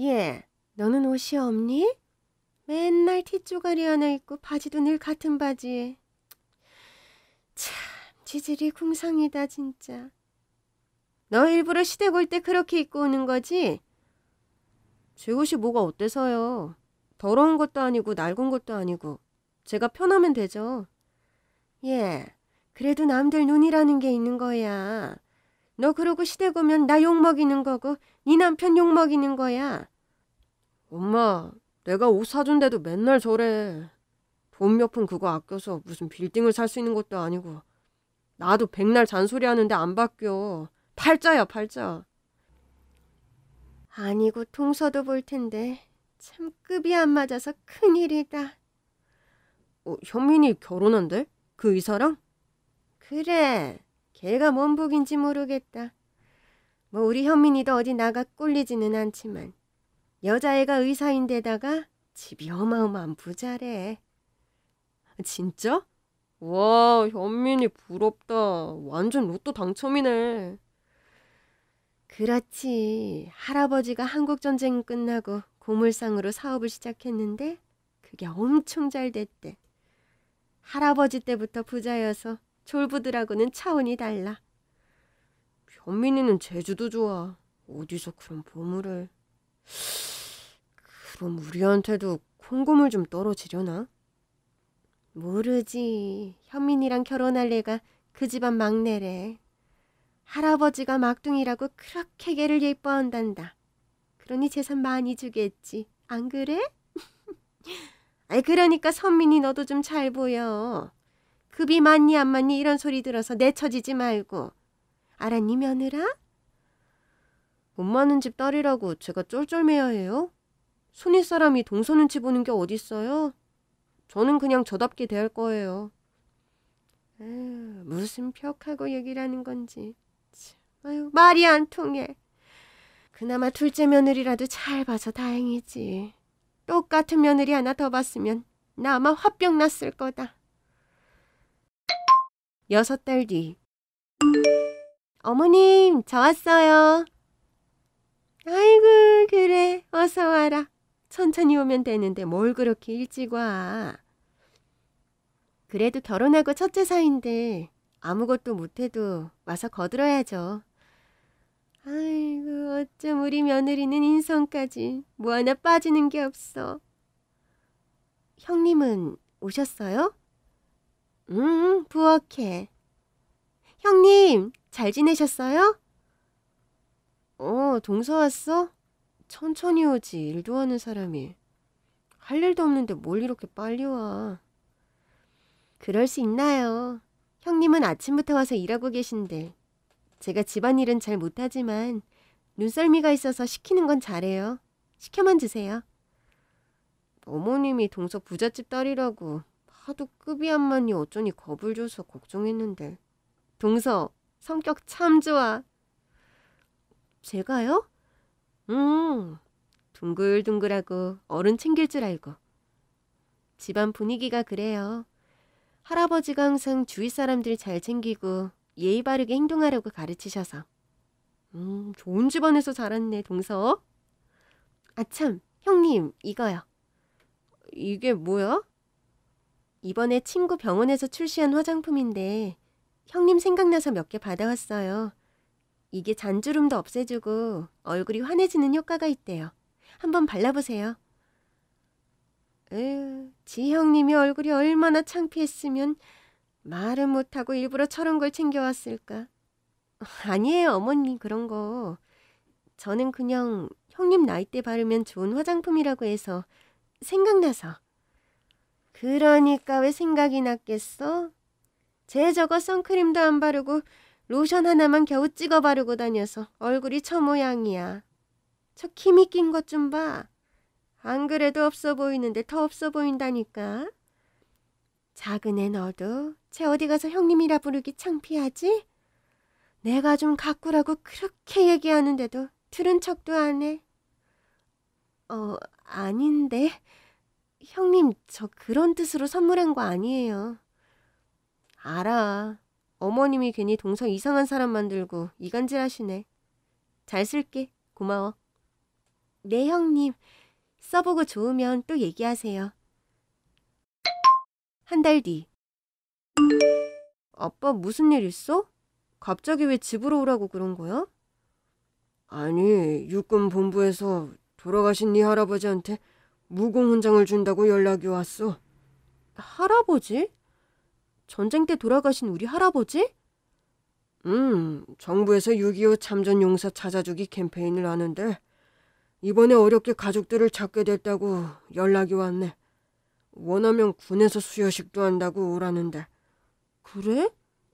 예, 너는 옷이 없니? 맨날 티쪼가리 하나 입고 바지도 늘 같은 바지. 참, 지질이 궁상이다 진짜. 너 일부러 시댁 올 때 그렇게 입고 오는 거지? 제 옷이 뭐가 어때서요? 더러운 것도 아니고 낡은 것도 아니고 제가 편하면 되죠. 예, 그래도 남들 눈이라는 게 있는 거야. 너 그러고 시댁 오면 나 욕먹이는 거고 네 남편 욕먹이는 거야. 엄마, 내가 옷 사준데도 맨날 저래. 돈 몇 푼 그거 아껴서 무슨 빌딩을 살 수 있는 것도 아니고. 나도 백날 잔소리 하는데 안 바뀌어. 팔자야, 팔자. 아니고 통서도 볼 텐데 참 급이 안 맞아서 큰일이다. 어, 현민이 결혼한대? 그 의사랑? 그래. 걔가 뭔북인지 모르겠다. 뭐 우리 현민이도 어디 나가 꿀리지는 않지만 여자애가 의사인데다가 집이 어마어마한 부자래. 진짜? 와, 현민이 부럽다. 완전 로또 당첨이네. 그렇지. 할아버지가 한국전쟁 끝나고 고물상으로 사업을 시작했는데 그게 엄청 잘 됐대. 할아버지 때부터 부자여서 졸부들하고는 차원이 달라. 현민이는 제주도 좋아. 어디서 그런 보물을. 그럼 우리한테도 콩고물 좀 떨어지려나? 모르지. 현민이랑 결혼할 애가 그 집안 막내래. 할아버지가 막둥이라고 그렇게 걔를 예뻐한단다. 그러니 재산 많이 주겠지. 안 그래? 아이 그러니까 선민이 너도 좀 잘 보여. 급이 많니 안 많니 이런 소리 들어서 내쳐지지 말고 알았니 며느라? 못맞는집 딸이라고 제가 쫄쫄매야 해요? 손윗 사람이 동서 눈치 보는 게 어딨어요? 저는 그냥 저답게 대할 거예요. 에휴, 아, 무슨 벽하고 얘기를 하는 건지. 아유, 말이 안 통해. 그나마 둘째 며느리라도 잘 봐서 다행이지. 똑같은 며느리 하나 더 봤으면 나 아마 화병 났을 거다. 여섯 달 뒤. 어머님, 저 왔어요. 아이고, 그래. 어서 와라. 천천히 오면 되는데 뭘 그렇게 일찍 와. 그래도 결혼하고 첫째 사인데 아무것도 못해도 와서 거들어야죠. 아이고, 어쩜 우리 며느리는 인성까지 뭐 하나 빠지는 게 없어. 형님은 오셨어요? 응, 부엌에. 형님, 잘 지내셨어요? 어, 동서 왔어? 천천히 오지, 일도 하는 사람이. 할 일도 없는데 뭘 이렇게 빨리 와. 그럴 수 있나요? 형님은 아침부터 와서 일하고 계신데. 제가 집안일은 잘 못하지만 눈썰미가 있어서 시키는 건 잘해요. 시켜만 주세요. 어머님이 동서 부잣집 딸이라고 하도 급이 안만이 어쩌니 겁을 줘서 걱정했는데. 동서, 성격 참 좋아. 제가요? 음, 둥글둥글하고 어른 챙길 줄 알고. 집안 분위기가 그래요. 할아버지가 항상 주위 사람들 잘 챙기고 예의 바르게 행동하려고 가르치셔서. 음, 좋은 집안에서 자랐네, 동서. 아 참, 형님, 이거요. 이게 뭐야? 이번에 친구 병원에서 출시한 화장품인데 형님 생각나서 몇 개 받아왔어요. 이게 잔주름도 없애주고 얼굴이 환해지는 효과가 있대요. 한번 발라보세요. 에휴, 지 형님이 얼굴이 얼마나 창피했으면 말을 못하고 일부러 저런 걸 챙겨왔을까. 아니에요, 어머니 그런 거. 저는 그냥 형님 나이 때 바르면 좋은 화장품이라고 해서 생각나서. 그러니까 왜 생각이 났겠어? 제 저거 선크림도 안 바르고 로션 하나만 겨우 찍어 바르고 다녀서 얼굴이 저 모양이야. 저 힘이 낀 것 좀 봐. 안 그래도 없어 보이는데 더 없어 보인다니까. 작은 애 너도 쟤 어디 가서 형님이라 부르기 창피하지? 내가 좀 가꾸라고 그렇게 얘기하는데도 들은 척도 안 해. 어, 아닌데. 형님, 저 그런 뜻으로 선물한 거 아니에요. 알아. 어머님이 괜히 동서 이상한 사람 만들고 이간질 하시네. 잘 쓸게. 고마워. 네, 형님. 써보고 좋으면 또 얘기하세요. 한 달 뒤. 아빠 무슨 일 있어? 갑자기 왜 집으로 오라고 그런 거야? 아니, 육군 본부에서 돌아가신 네 할아버지한테 무공훈장을 준다고 연락이 왔어. 할아버지? 전쟁 때 돌아가신 우리 할아버지? 음, 정부에서 6.25 참전 용사 찾아주기 캠페인을 하는데 이번에 어렵게 가족들을 찾게 됐다고 연락이 왔네. 원하면 군에서 수여식도 한다고 오라는데. 그래?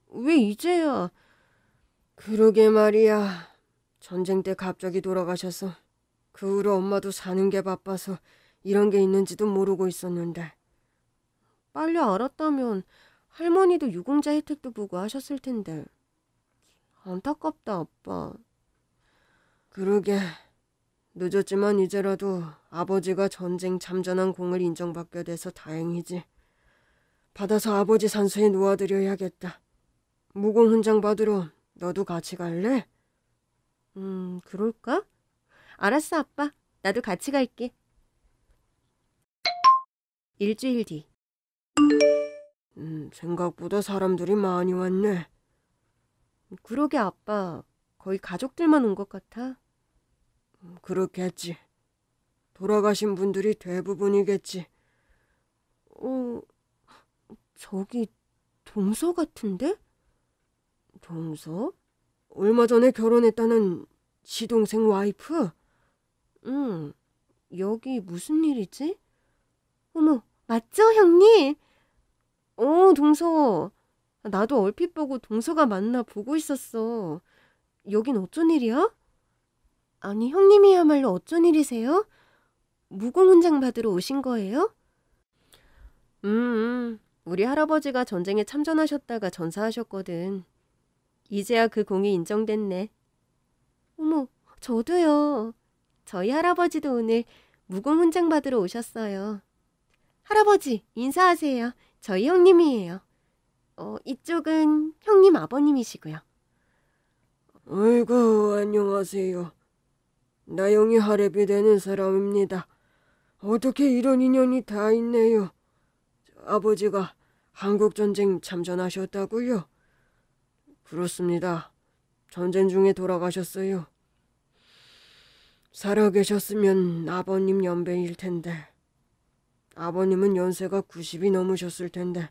왜 이제야? 그러게 말이야. 전쟁 때 갑자기 돌아가셔서 그 후로 엄마도 사는 게 바빠서 이런 게 있는지도 모르고 있었는데. 빨리 알았다면 할머니도 유공자 혜택도 보고 하셨을 텐데. 안타깝다, 아빠. 그러게. 늦었지만 이제라도 아버지가 전쟁 잠전한 공을 인정받게 돼서 다행이지. 받아서 아버지 산소에 놓아드려야겠다. 무공 훈장 받으러 너도 같이 갈래? 음, 그럴까? 알았어, 아빠. 나도 같이 갈게. 일주일 뒤. 음, 생각보다 사람들이 많이 왔네. 그러게 아빠, 거의 가족들만 온 것 같아. 음, 그렇겠지. 돌아가신 분들이 대부분이겠지. 어, 저기 동서 같은데? 동서? 얼마 전에 결혼했다는 지동생 와이프? 응, 여기 무슨 일이지? 어머, 맞죠, 형님? 어, 동서. 나도 얼핏 보고 동서가 맞나 보고 있었어. 여긴 어쩐 일이야? 아니, 형님이야말로 어쩐 일이세요? 무공훈장 받으러 오신 거예요? 음, 음, 우리 할아버지가 전쟁에 참전하셨다가 전사하셨거든. 이제야 그 공이 인정됐네. 어머, 저도요. 저희 할아버지도 오늘 무공훈장 받으러 오셨어요. 할아버지, 인사하세요. 저희 형님이에요. 어, 이쪽은 형님 아버님이시고요. 아이고, 안녕하세요. 나영이 할애비 되는 사람입니다. 어떻게 이런 인연이 다 있네요. 아버지가 한국전쟁 참전하셨다고요? 그렇습니다. 전쟁 중에 돌아가셨어요. 살아계셨으면 아버님 연배일 텐데. 아버님은 연세가 90이 넘으셨을 텐데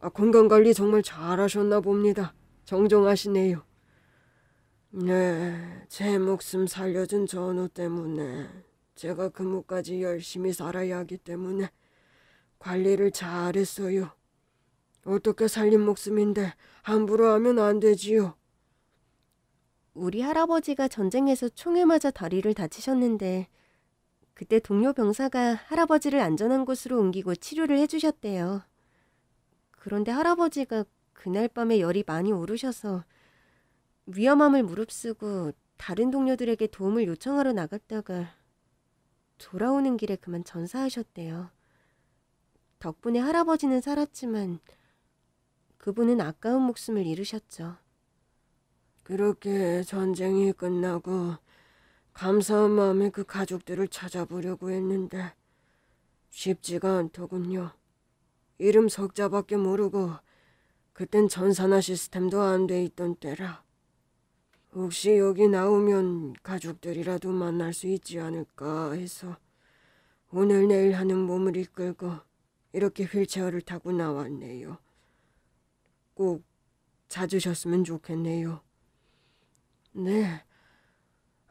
아, 건강관리 정말 잘하셨나 봅니다. 정정하시네요. 네, 제 목숨 살려준 전우 때문에 제가 그무까지 열심히 살아야 하기 때문에 관리를 잘했어요. 어떻게 살린 목숨인데 함부로 하면 안 되지요. 우리 할아버지가 전쟁에서 총에 맞아 다리를 다치셨는데 그때 동료 병사가 할아버지를 안전한 곳으로 옮기고 치료를 해주셨대요. 그런데 할아버지가 그날 밤에 열이 많이 오르셔서 위험함을 무릅쓰고 다른 동료들에게 도움을 요청하러 나갔다가 돌아오는 길에 그만 전사하셨대요. 덕분에 할아버지는 살았지만 그분은 아까운 목숨을 잃으셨죠. 그렇게 전쟁이 끝나고 감사한 마음에 그 가족들을 찾아보려고 했는데 쉽지가 않더군요. 이름 석자밖에 모르고 그땐 전산화 시스템도 안 돼 있던 때라. 혹시 여기 나오면 가족들이라도 만날 수 있지 않을까 해서 오늘 내일 하는 몸을 이끌고 이렇게 휠체어를 타고 나왔네요. 꼭 찾으셨으면 좋겠네요. 네,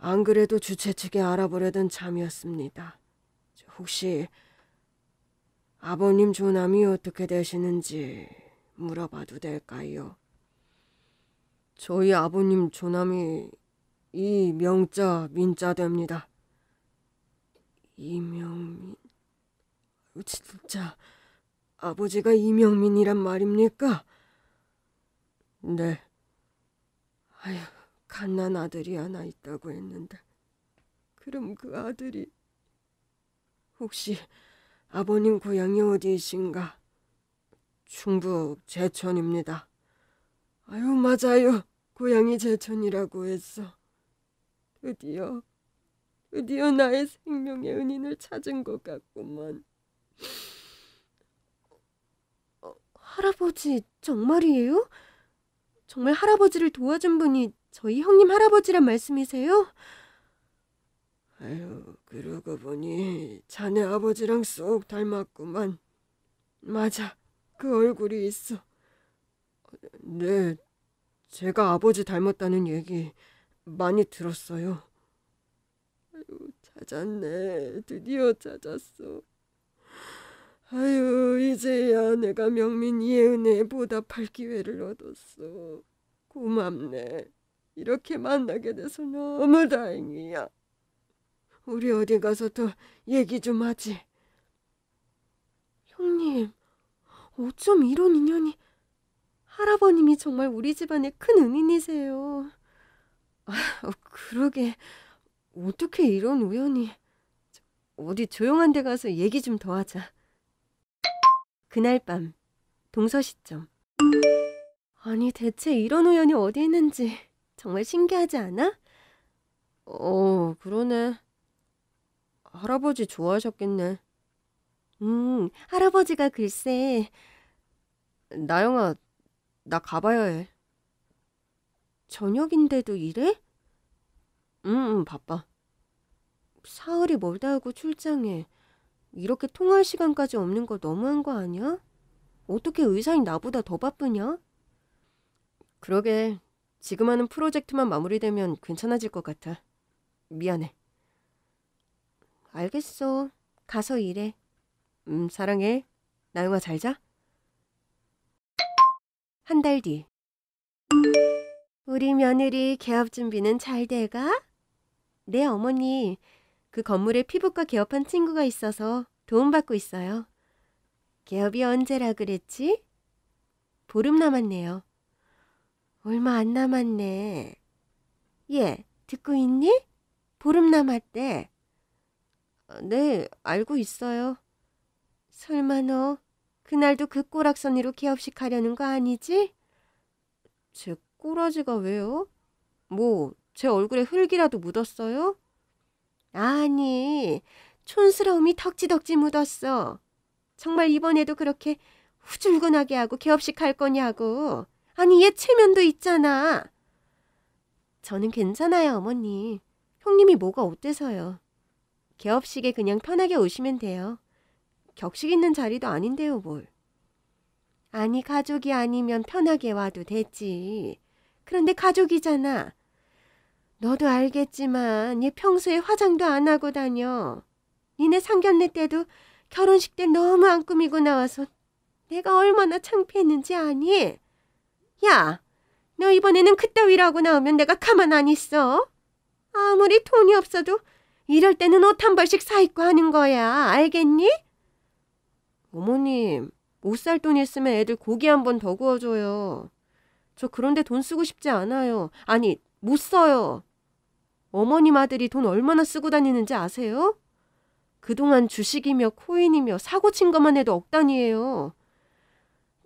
안 그래도 주최 측에 알아보려던 참이었습니다. 혹시 아버님 조남이 어떻게 되시는지 물어봐도 될까요? 저희 아버님 조남이 이 명자 민자 됩니다. 이명민 진짜 아버지가 이명민이란 말입니까? 네. 아휴 갓난 아들이 하나 있다고 했는데 그럼 그 아들이 혹시 아버님 고향이 어디이신가? 충북 제천입니다. 아유 맞아요. 고향이 제천이라고 했어. 드디어 드디어 나의 생명의 은인을 찾은 것 같구먼. 어, 할아버지 정말이에요? 정말 할아버지를 도와준 분이 저희 형님 할아버지란 말씀이세요? 아유, 그러고 보니 자네 아버지랑 쏙 닮았구만. 맞아, 그 얼굴이 있어. 네, 제가 아버지 닮았다는 얘기 많이 들었어요. 아유, 찾았네. 드디어 찾았어. 아유, 이제야 내가 명민 이혜은에 보답할 기회를 얻었어. 고맙네. 이렇게 만나게 돼서 너무 다행이야. 우리 어디 가서 도 얘기 좀 하지. 형님, 어쩜 이런 인연이... 할아버님이 정말 우리 집안의 큰 은인이세요. 아, 어, 그러게. 어떻게 이런 우연이... 어디 조용한 데 가서 얘기 좀 더 하자. 그날 밤 동서시점. 아니 대체 이런 우연이 어디 있는지... 정말 신기하지 않아? 어, 그러네. 할아버지 좋아하셨겠네. 음, 할아버지가 글쎄. 나영아, 나 가봐야 해. 저녁인데도 일해? 응, 응, 바빠. 사흘이 멀다 하고 출장해. 이렇게 통화할 시간까지 없는 거 너무한 거 아니야? 어떻게 의사인 나보다 더 바쁘냐? 그러게, 지금 하는 프로젝트만 마무리되면 괜찮아질 것 같아. 미안해. 알겠어. 가서 일해. 음, 사랑해. 나영아 잘 자. 한 달 뒤. 우리 며느리 개업 준비는 잘 돼가? 네, 어머니. 그 건물에 피부과 개업한 친구가 있어서 도움받고 있어요. 개업이 언제라 그랬지? 보름 남았네요. 얼마 안 남았네. 예, 듣고 있니? 보름 남았대. 어, 네, 알고 있어요. 설마 너 그날도 그 꼬락서니로 기업식 가려는 거 아니지? 제 꼬라지가 왜요? 뭐, 제 얼굴에 흙이라도 묻었어요? 아니, 촌스러움이 덕지덕지 묻었어. 정말 이번에도 그렇게 후줄근하게 하고 개업식 할 거냐고. 아니, 얘 체면도 있잖아. 저는 괜찮아요, 어머니. 형님이 뭐가 어때서요. 개업식에 그냥 편하게 오시면 돼요. 격식 있는 자리도 아닌데요, 뭘. 아니, 가족이 아니면 편하게 와도 되지. 그런데 가족이잖아. 너도 알겠지만 얘 평소에 화장도 안 하고 다녀. 니네 상견례 때도 결혼식 때 너무 안 꾸미고 나와서 내가 얼마나 창피했는지 아니? 야, 너 이번에는 그따위라고 나오면 내가 가만 안 있어. 아무리 돈이 없어도 이럴 때는 옷 한 벌씩 사입고 하는 거야. 알겠니? 어머님, 옷 살 돈 있으면 애들 고기 한 번 더 구워줘요. 저 그런데 돈 쓰고 싶지 않아요. 아니, 못 써요. 어머님 아들이 돈 얼마나 쓰고 다니는지 아세요? 그동안 주식이며 코인이며 사고 친 것만 해도 억단이에요.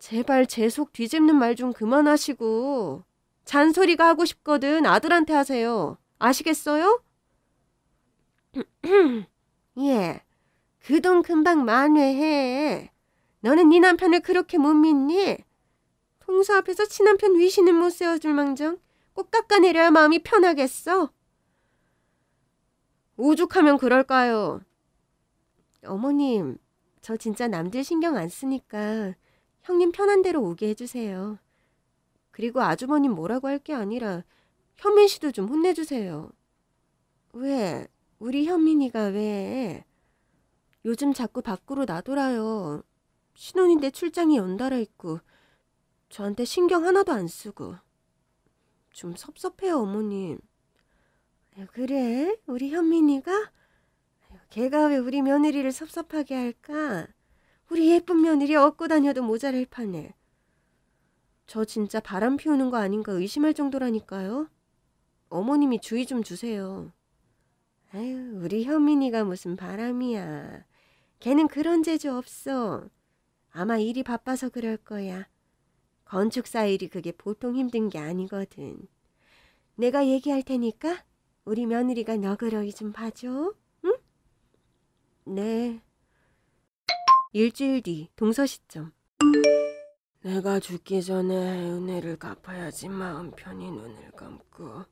제발 제 속 뒤집는 말 좀 그만하시고. 잔소리가 하고 싶거든 아들한테 하세요. 아시겠어요? 예, 그 돈 금방 만회해. 너는 네 남편을 그렇게 못 믿니? 통서 앞에서 친남편 위시는못 세워줄 망정. 꼭 깎아내려야 마음이 편하겠어. 오죽하면 그럴까요? 어머님, 저 진짜 남들 신경 안 쓰니까 형님 편한 대로 오게 해주세요. 그리고 아주머님 뭐라고 할 게 아니라 현민 씨도 좀 혼내주세요. 왜? 우리 현민이가 왜? 요즘 자꾸 밖으로 나돌아요. 신혼인데 출장이 연달아 있고 저한테 신경 하나도 안 쓰고 좀 섭섭해요 어머님. 아, 그래? 우리 현민이가? 걔가 왜 우리 며느리를 섭섭하게 할까? 우리 예쁜 며느리 업고 다녀도 모자랄 판에. 저 진짜 바람 피우는 거 아닌가 의심할 정도라니까요. 어머님이 주의 좀 주세요. 아유, 우리 현민이가 무슨 바람이야. 걔는 그런 재주 없어. 아마 일이 바빠서 그럴 거야. 건축사 일이 그게 보통 힘든 게 아니거든. 내가 얘기할 테니까 우리 며느리가 너그러이 좀 봐줘. 응? 네. 일주일 뒤 동서 시점 내가 죽기 전에 은혜를 갚아야지 마음 편히 눈을 감고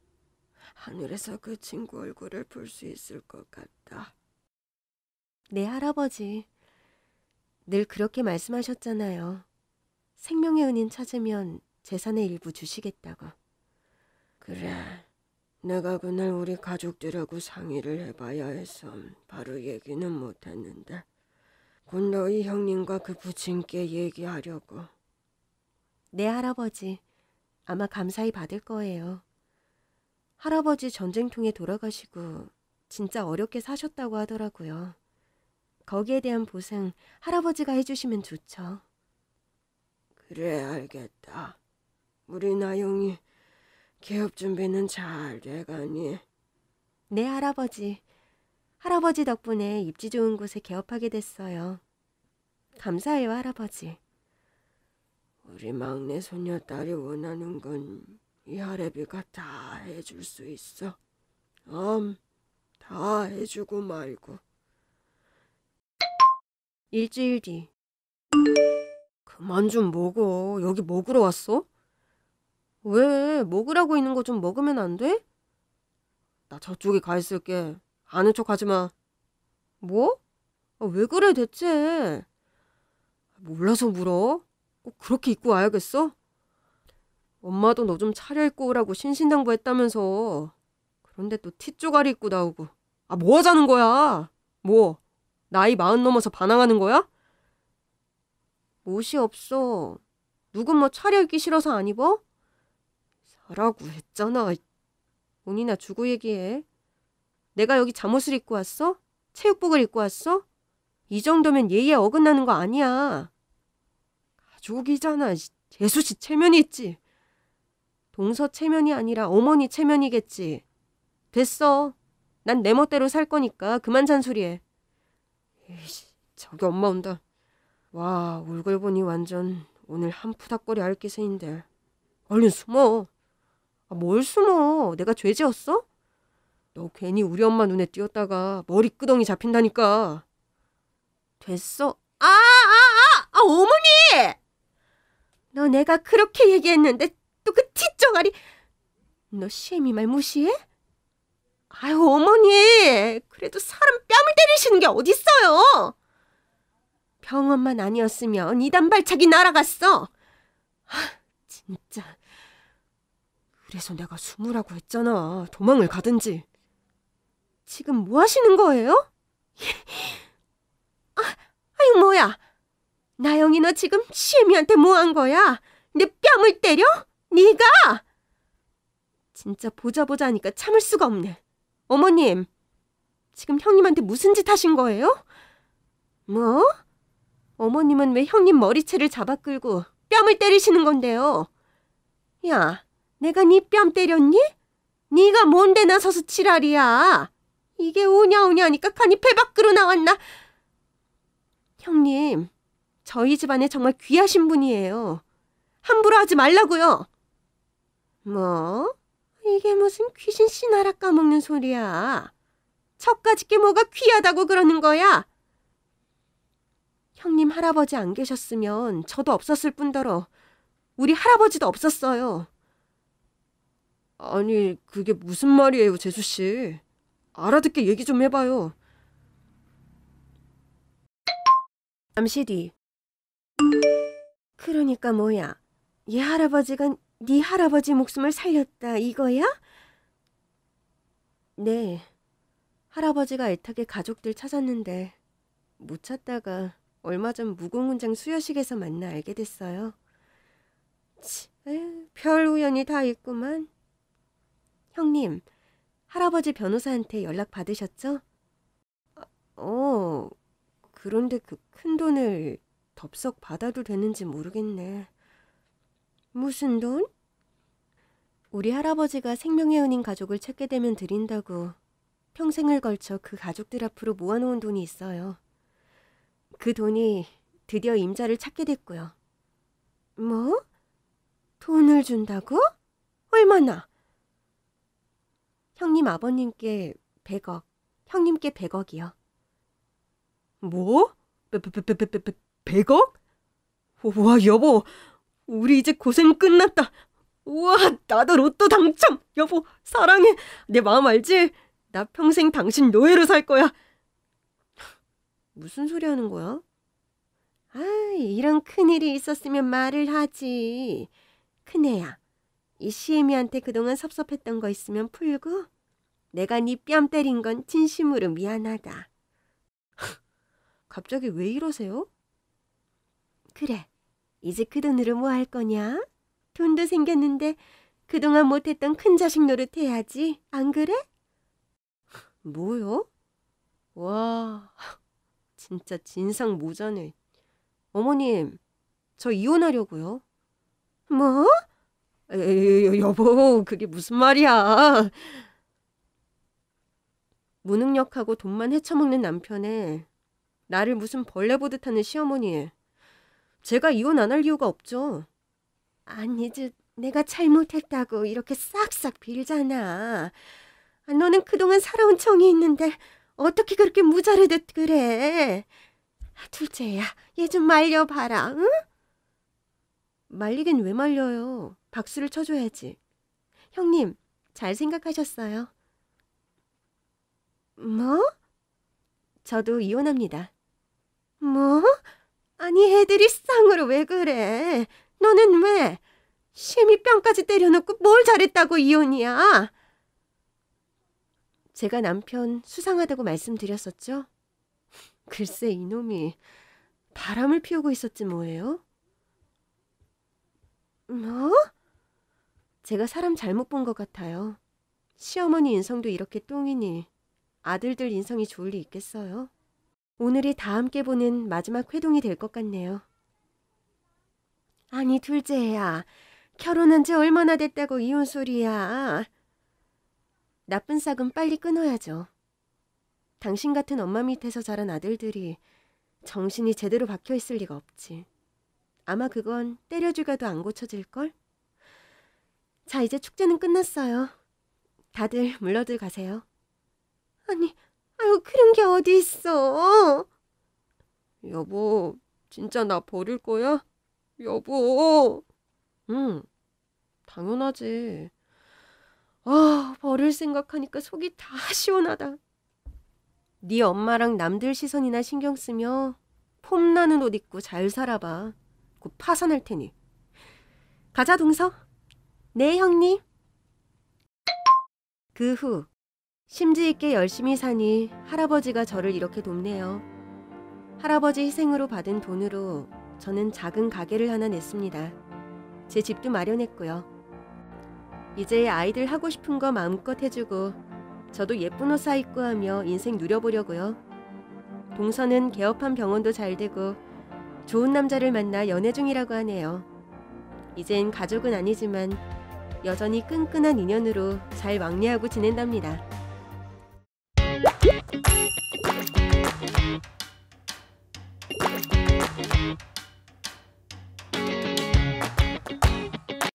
하늘에서 그 친구 얼굴을 볼 수 있을 것 같다. 내 네, 할아버지 늘 그렇게 말씀하셨잖아요. 생명의 은인 찾으면 재산의 일부 주시겠다고. 그래. 내가 그날 우리 가족들하고 상의를 해봐야 해서 바로 얘기는 못했는데 곧 너희 형님과 그 부친께 얘기하려고. 내 네, 할아버지 아마 감사히 받을 거예요. 할아버지 전쟁통에 돌아가시고 진짜 어렵게 사셨다고 하더라고요. 거기에 대한 보상 할아버지가 해주시면 좋죠. 그래 알겠다. 우리 나영이 개업 준비는 잘 돼가니. 네 할아버지 할아버지 덕분에 입지 좋은 곳에 개업하게 됐어요. 감사해요, 할아버지. 우리 막내 소녀 딸이 원하는 건 이 할애비가 다 해줄 수 있어. 음, 다 해주고 말고. 일주일 뒤. 그만 좀 먹어. 여기 먹으러 왔어? 왜? 먹으라고 있는 거 좀 먹으면 안 돼? 나 저쪽에 가 있을게. 아는 척 하지 마. 뭐? 아, 왜 그래 대체? 몰라서 물어. 꼭 그렇게 입고 와야겠어? 엄마도 너 좀 차려입고 오라고 신신당부했다면서. 그런데 또 티쪼가리 입고 나오고. 아, 뭐 하자는 거야? 뭐? 나이 마흔 넘어서 반항하는 거야? 옷이 없어. 누군 뭐 차려입기 싫어서 안 입어? 사라고 했잖아. 본이나 주고 얘기해. 내가 여기 잠옷을 입고 왔어? 체육복을 입고 왔어? 이 정도면 예의에 어긋나는 거 아니야. 가족이잖아. 재수씨 체면이 있지. 동서 체면이 아니라 어머니 체면이겠지. 됐어. 난 내 멋대로 살 거니까 그만 잔소리해. 에이씨, 저기 엄마 온다. 와, 얼굴 보니 완전 오늘 한 푸닥거리 알 기세인데. 얼른 숨어. 아, 뭘 숨어. 내가 죄 지었어? 너 괜히 우리 엄마 눈에 띄었다가 머리 끄덩이 잡힌다니까. 됐어. 아, 아, 아, 아, 어머니! 너 내가 그렇게 얘기했는데 또 그 티쩡아리. 너 시애미 말 무시해? 아유, 어머니. 그래도 사람 뺨을 때리시는 게 어딨어요. 병원만 아니었으면 이단 발차기 날아갔어. 하, 진짜. 그래서 내가 숨으라고 했잖아. 도망을 가든지. 지금 뭐 하시는 거예요? 아, 아유 뭐야? 나영이 너 지금 시애미한테 뭐 한 거야? 내 뺨을 때려? 네가? 진짜 보자 보자 하니까 참을 수가 없네. 어머님, 지금 형님한테 무슨 짓 하신 거예요? 뭐? 어머님은 왜 형님 머리채를 잡아 끌고 뺨을 때리시는 건데요? 야, 내가 네 뺨 때렸니? 네가 뭔데 나서서 치라리야 이게 오냐오냐 하니까 간이 배 밖으로 나왔나. 형님, 저희 집안에 정말 귀하신 분이에요. 함부로 하지 말라고요. 뭐? 이게 무슨 귀신 씨나라 까먹는 소리야. 척까지 게 뭐가 귀하다고 그러는 거야? 형님 할아버지 안 계셨으면 저도 없었을 뿐더러 우리 할아버지도 없었어요. 아니, 그게 무슨 말이에요, 재수 씨. 알아듣게 얘기 좀 해봐요. 잠시 뒤. 그러니까 뭐야? 얘 할아버지가 네 할아버지 목숨을 살렸다 이거야? 네. 할아버지가 애타게 가족들 찾았는데 못 찾다가 얼마 전 무공훈장 수여식에서 만나 알게 됐어요. 치, 에휴, 별 우연이 다 있구만. 형님, 할아버지 변호사한테 연락 받으셨죠? 어, 어 그런데 그 큰 돈을 덥석 받아도 되는지 모르겠네. 무슨 돈? 우리 할아버지가 생명의 은인 가족을 찾게 되면 드린다고 평생을 걸쳐 그 가족들 앞으로 모아놓은 돈이 있어요. 그 돈이 드디어 임자를 찾게 됐고요. 뭐? 돈을 준다고? 얼마나? 형님 아버님께 100억, 형님께 100억이요. 뭐? 100억? 와, 여보, 우리 이제 고생 끝났다. 우와, 나도 로또 당첨! 여보, 사랑해. 내 마음 알지? 나 평생 당신 노예로 살 거야. 무슨 소리 하는 거야? 아, 이런 큰일이 있었으면 말을 하지. 큰애야, 이 시애미한테 그동안 섭섭했던 거 있으면 풀고 내가 네 뺨 때린 건 진심으로 미안하다. 갑자기 왜 이러세요? 그래, 이제 그 돈으로 뭐 할 거냐? 돈도 생겼는데 그동안 못했던 큰 자식 노릇 해야지, 안 그래? 뭐요? 와, 진짜 진상 모자네. 어머님, 저 이혼하려고요. 뭐? 에이, 여보, 그게 무슨 말이야. 무능력하고 돈만 헤쳐먹는 남편에 나를 무슨 벌레 보듯 하는 시어머니에 제가 이혼 안 할 이유가 없죠. 아니, 저 내가 잘못했다고 이렇게 싹싹 빌잖아. 아, 너는 그동안 살아온 청이 있는데 어떻게 그렇게 무자르듯 그래? 아, 둘째야, 얘 좀 말려봐라, 응? 말리긴 왜 말려요? 박수를 쳐줘야지. 형님, 잘 생각하셨어요. 뭐? 저도 이혼합니다. 뭐? 아니 애들이 쌍으로 왜 그래? 너는 왜? 심히 병까지 때려놓고 뭘 잘했다고 이혼이야? 제가 남편 수상하다고 말씀드렸었죠? 글쎄 이놈이 바람을 피우고 있었지 뭐예요? 뭐? 제가 사람 잘못 본 것 같아요. 시어머니 인성도 이렇게 똥이니 아들들 인성이 좋을 리 있겠어요. 오늘이 다 함께 보는 마지막 회동이 될 것 같네요. 아니 둘째야, 결혼한 지 얼마나 됐다고 이혼 소리야. 나쁜 싹은 빨리 끊어야죠. 당신 같은 엄마 밑에서 자란 아들들이 정신이 제대로 박혀 있을 리가 없지. 아마 그건 때려 죽여도 안 고쳐질걸? 자, 이제 축제는 끝났어요. 다들 물러들 가세요. 아니, 아유, 그런 게 어디 있어. 여보, 진짜 나 버릴 거야? 여보. 응, 당연하지. 아, 버릴 생각하니까 속이 다 시원하다. 네 엄마랑 남들 시선이나 신경 쓰며 폼나는 옷 입고 잘 살아봐. 곧 파산할 테니. 가자, 동서. 네, 형님. 그후 심지 있게 열심히 사니 할아버지가 저를 이렇게 돕네요. 할아버지 희생으로 받은 돈으로 저는 작은 가게를 하나 냈습니다. 제 집도 마련했고요. 이제 아이들 하고 싶은 거 마음껏 해주고 저도 예쁜 옷 사 입고 하며 인생 누려보려고요. 동서는 개업한 병원도 잘 되고 좋은 남자를 만나 연애 중이라고 하네요. 이젠 가족은 아니지만 여전히 끈끈한 인연으로 잘 왕래하고 지낸답니다.